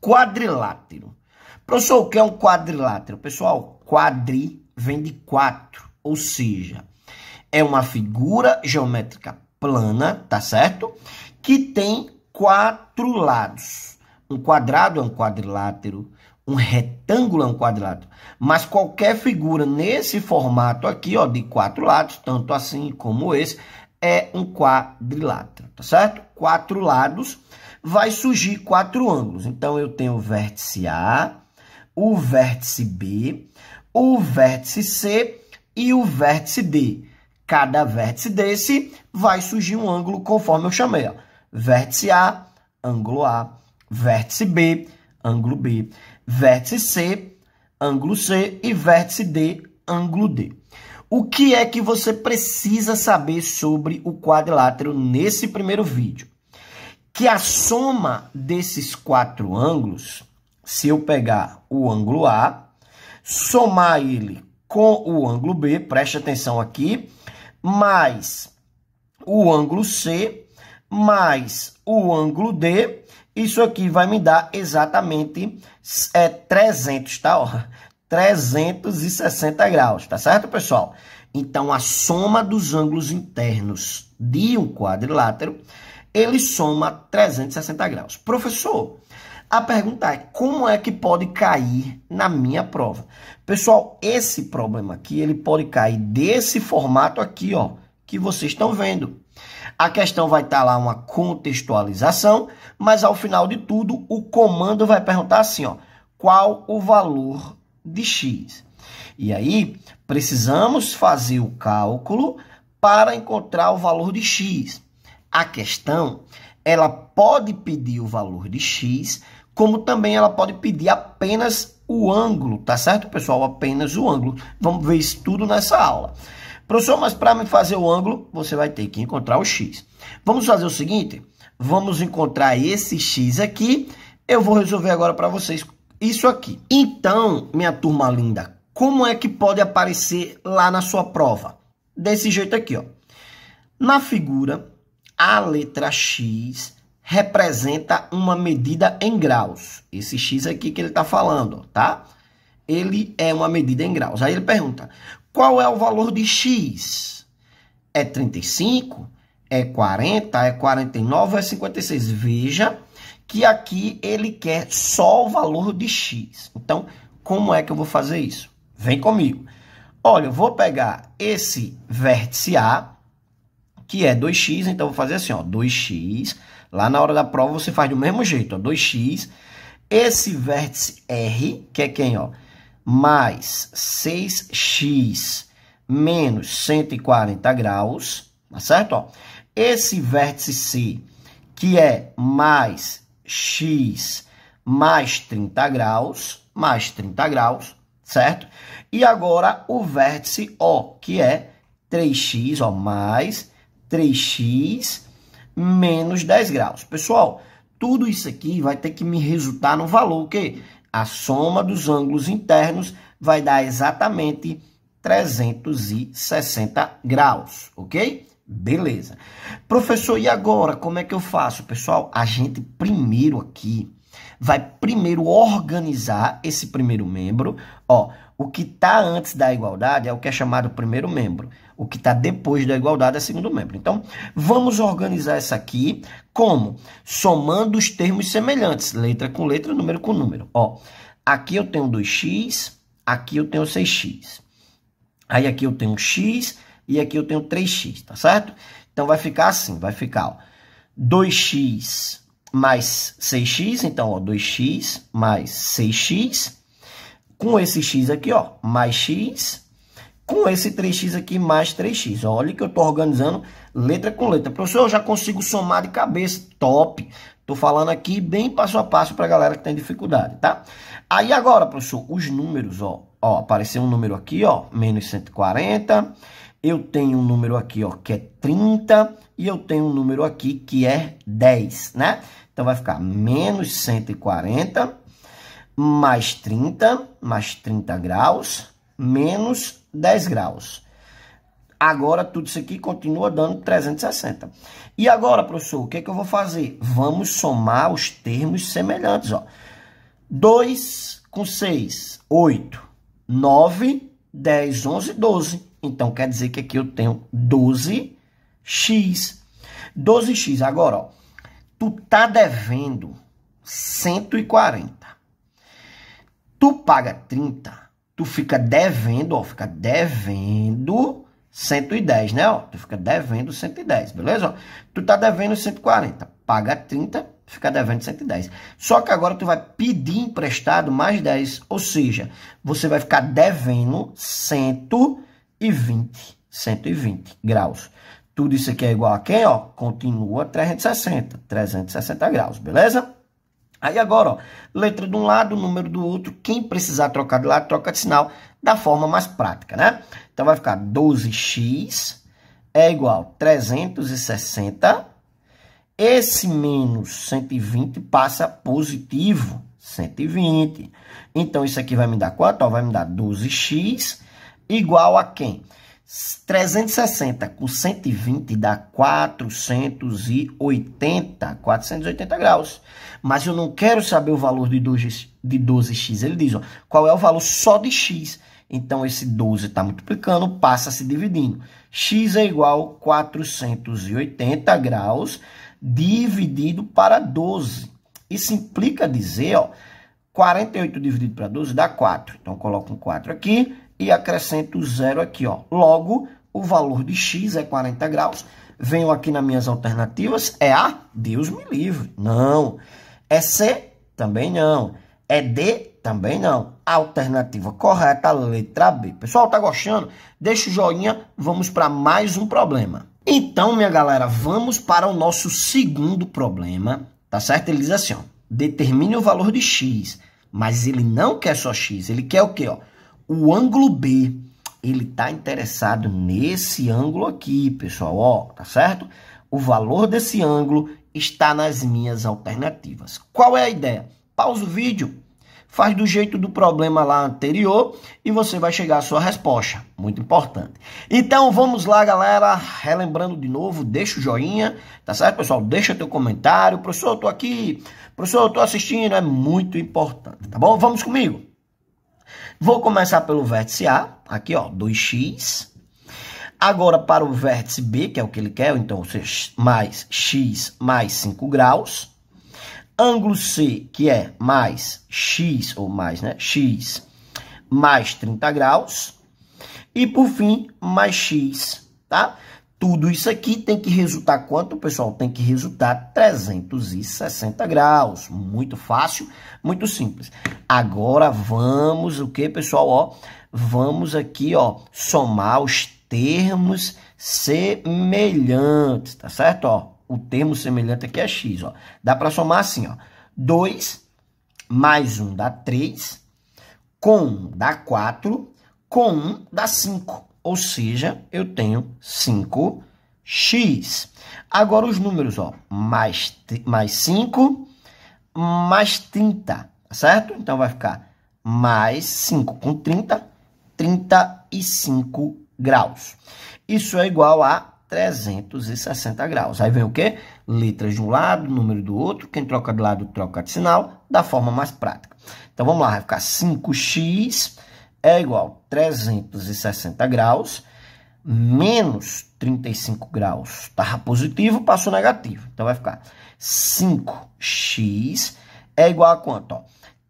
quadrilátero. Professor, o que é um quadrilátero? Pessoal, quadri vem de quatro, ou seja, é uma figura geométrica plana, tá certo? Que tem quatro lados. Um quadrado é um quadrilátero, um retângulo é um quadrilátero. Mas qualquer figura nesse formato aqui, ó, de quatro lados, tanto assim como esse, é um quadrilátero, tá certo? Quatro lados vai surgir quatro ângulos. Então, eu tenho o vértice A, o vértice B, o vértice C e o vértice D. Cada vértice desse vai surgir um ângulo conforme eu chamei. Ó. Vértice A, ângulo A, vértice B, ângulo B, vértice C, ângulo C e vértice D, ângulo D. O que é que você precisa saber sobre o quadrilátero nesse primeiro vídeo? que a soma desses quatro ângulos, se eu pegar o ângulo A, somar ele com o ângulo B, preste atenção aqui, mais o ângulo C, mais o ângulo D, isso aqui vai me dar exatamente é, 300, tá? Ó, 360 graus, tá certo, pessoal? Então, a soma dos ângulos internos de um quadrilátero ele soma 360 graus. Professor, a pergunta é como é que pode cair na minha prova? Pessoal, esse problema aqui, ele pode cair desse formato aqui, ó, que vocês estão vendo. A questão vai estar tá lá uma contextualização, mas ao final de tudo, o comando vai perguntar assim, ó, qual o valor de x? E aí, precisamos fazer o cálculo para encontrar o valor de x a questão, ela pode pedir o valor de x, como também ela pode pedir apenas o ângulo, tá certo, pessoal? Apenas o ângulo. Vamos ver isso tudo nessa aula. Professor, mas para me fazer o ângulo, você vai ter que encontrar o x. Vamos fazer o seguinte? Vamos encontrar esse x aqui. Eu vou resolver agora para vocês isso aqui. Então, minha turma linda, como é que pode aparecer lá na sua prova? Desse jeito aqui, ó. Na figura, a letra X representa uma medida em graus. Esse X aqui que ele está falando, tá? Ele é uma medida em graus. Aí ele pergunta, qual é o valor de X? É 35? É 40? É 49? É 56? Veja que aqui ele quer só o valor de X. Então, como é que eu vou fazer isso? Vem comigo. Olha, eu vou pegar esse vértice A, que é 2x, então vou fazer assim, ó, 2x. Lá na hora da prova você faz do mesmo jeito, ó, 2x. Esse vértice R, que é quem, ó? Mais 6x menos 140 graus, tá certo, ó? Esse vértice C, que é mais x mais 30 graus, mais 30 graus, certo? E agora o vértice O, que é 3x, ó, mais 3x menos 10 graus. Pessoal, tudo isso aqui vai ter que me resultar no valor que a soma dos ângulos internos vai dar exatamente 360 graus, ok? Beleza. Professor, e agora como é que eu faço? Pessoal, a gente primeiro aqui vai primeiro organizar esse primeiro membro. Ó, o que está antes da igualdade é o que é chamado primeiro membro. O que está depois da igualdade é segundo membro. Então, vamos organizar essa aqui como? Somando os termos semelhantes, letra com letra, número com número. Ó, aqui eu tenho 2x, aqui eu tenho 6x. Aí aqui eu tenho x e aqui eu tenho 3x, tá certo? Então, vai ficar assim, vai ficar ó, 2x mais 6x, então, ó, 2x mais 6x, com esse x aqui, ó, mais x com esse 3x aqui mais 3x. Olha que eu estou organizando letra com letra. Professor, eu já consigo somar de cabeça. Top! Estou falando aqui bem passo a passo para a galera que tem dificuldade, tá? Aí agora, professor, os números, ó. Ó, apareceu um número aqui, ó, menos 140. Eu tenho um número aqui, ó, que é 30. E eu tenho um número aqui que é 10, né? Então, vai ficar menos 140 mais 30, mais 30 graus, menos 10 graus. Agora, tudo isso aqui continua dando 360. E agora, professor, o que, é que eu vou fazer? Vamos somar os termos semelhantes, 2 com 6, 8. 9, 10, 11, 12. Então, quer dizer que aqui eu tenho 12x. 12x. Agora, ó, tu tá devendo 140. Tu paga 30, tu fica devendo, ó, fica devendo 110, né, ó? Tu fica devendo 110, beleza? Ó, tu tá devendo 140, paga 30, fica devendo 110. Só que agora tu vai pedir emprestado mais 10, ou seja, você vai ficar devendo 120, 120 graus. Tudo isso aqui é igual a quem, ó? Continua 360, 360 graus, beleza? Aí agora, ó, letra de um lado, número do outro. Quem precisar trocar de lado, troca de sinal da forma mais prática, né? Então vai ficar 12x é igual 360. Esse menos 120 passa positivo, 120. Então isso aqui vai me dar quanto? Ó, vai me dar 12x igual a quem? 360 com 120 dá 480, 480 graus. Mas eu não quero saber o valor de 12, de 12x. Ele diz, ó, qual é o valor só de x. Então, esse 12 está multiplicando, passa se dividindo. x é igual a 480 graus dividido para 12. Isso implica dizer, ó, 48 dividido para 12 dá 4. Então, coloco um 4 aqui e acrescento zero aqui, ó. Logo, o valor de x é 40 graus. Venho aqui nas minhas alternativas, é A? Deus me livre. Não. É C? Também não. É D? Também não. Alternativa correta, letra B. Pessoal, tá gostando? Deixa o joinha, vamos para mais um problema. Então, minha galera, vamos para o nosso segundo problema, tá certo? Ele diz assim, ó, determine o valor de x, mas ele não quer só x, ele quer o quê, ó? o ângulo B. Ele está interessado nesse ângulo aqui, pessoal, ó, tá certo? O valor desse ângulo está nas minhas alternativas. Qual é a ideia? Pausa o vídeo, faz do jeito do problema lá anterior e você vai chegar à sua resposta. Muito importante. Então vamos lá, galera. Relembrando de novo, deixa o joinha, tá certo, pessoal? Deixa teu comentário. Professor, eu tô aqui. Professor, eu tô assistindo. É muito importante, tá bom? Vamos comigo. Vou começar pelo vértice A, aqui ó, 2x. Agora para o vértice B, que é o que ele quer, então mais x mais 5 graus. Ângulo C, que é mais x, ou mais, né? x mais 30 graus. E por fim, mais x, tá? Tudo isso aqui tem que resultar quanto, pessoal? Tem que resultar 360 graus. Muito fácil, muito simples. Agora vamos, o que, pessoal? Ó, vamos aqui, ó, somar os termos semelhantes, tá certo? Ó, o termo semelhante aqui é x, ó. Dá para somar assim, ó. 2 mais 1 dá 3, com 1 dá 4, com 1 dá 5. Ou seja, eu tenho 5x. Agora os números, ó, mais, mais 5, mais 30, tá certo? Então vai ficar mais 5 com 30, 35 graus. Isso é igual a 360 graus. Aí vem o quê? Letras de um lado, número do outro. Quem troca de lado, troca de sinal, da forma mais prática. Então, vamos lá, vai ficar 5x é igual a 360 graus menos 35 graus. Estava tá, positivo, passou negativo. Então vai ficar 5x é igual a quanto? Ó,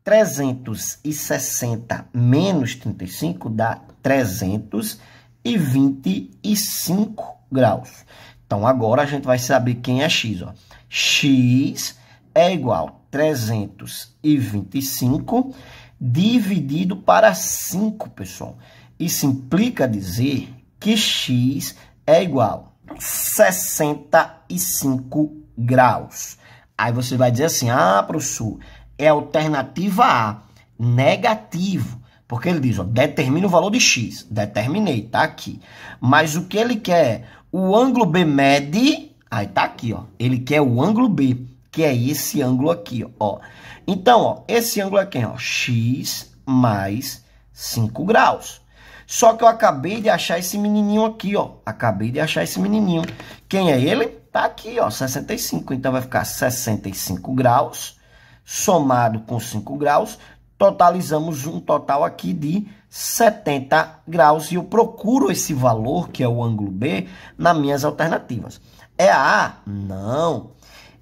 360 menos 35 dá 325 graus. Então agora a gente vai saber quem é x. Ó. x é igual 325 dividido para 5, pessoal. Isso implica dizer que x é igual a 65 graus. Aí você vai dizer assim, ah, professor, é alternativa A, negativo. Porque ele diz, ó, determina o valor de x. Determinei, tá aqui. Mas o que ele quer? O ângulo B mede... Aí tá aqui, ó. Ele quer o ângulo B que é esse ângulo aqui, ó. Então, ó, esse ângulo aqui, ó, x mais 5 graus. Só que eu acabei de achar esse menininho aqui, ó. Acabei de achar esse menininho. Quem é ele? Tá aqui, ó, 65. Então, vai ficar 65 graus somado com 5 graus. Totalizamos um total aqui de 70 graus. E eu procuro esse valor, que é o ângulo B, nas minhas alternativas. É A? Não.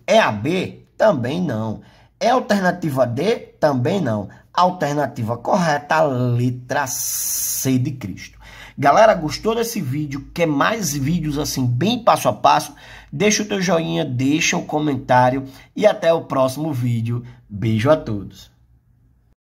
É a B? Também não. É alternativa D? Também não. Alternativa correta, letra C de Cristo. Galera, gostou desse vídeo? Quer mais vídeos assim, bem passo a passo? Deixa o teu joinha, deixa o comentário e até o próximo vídeo. Beijo a todos.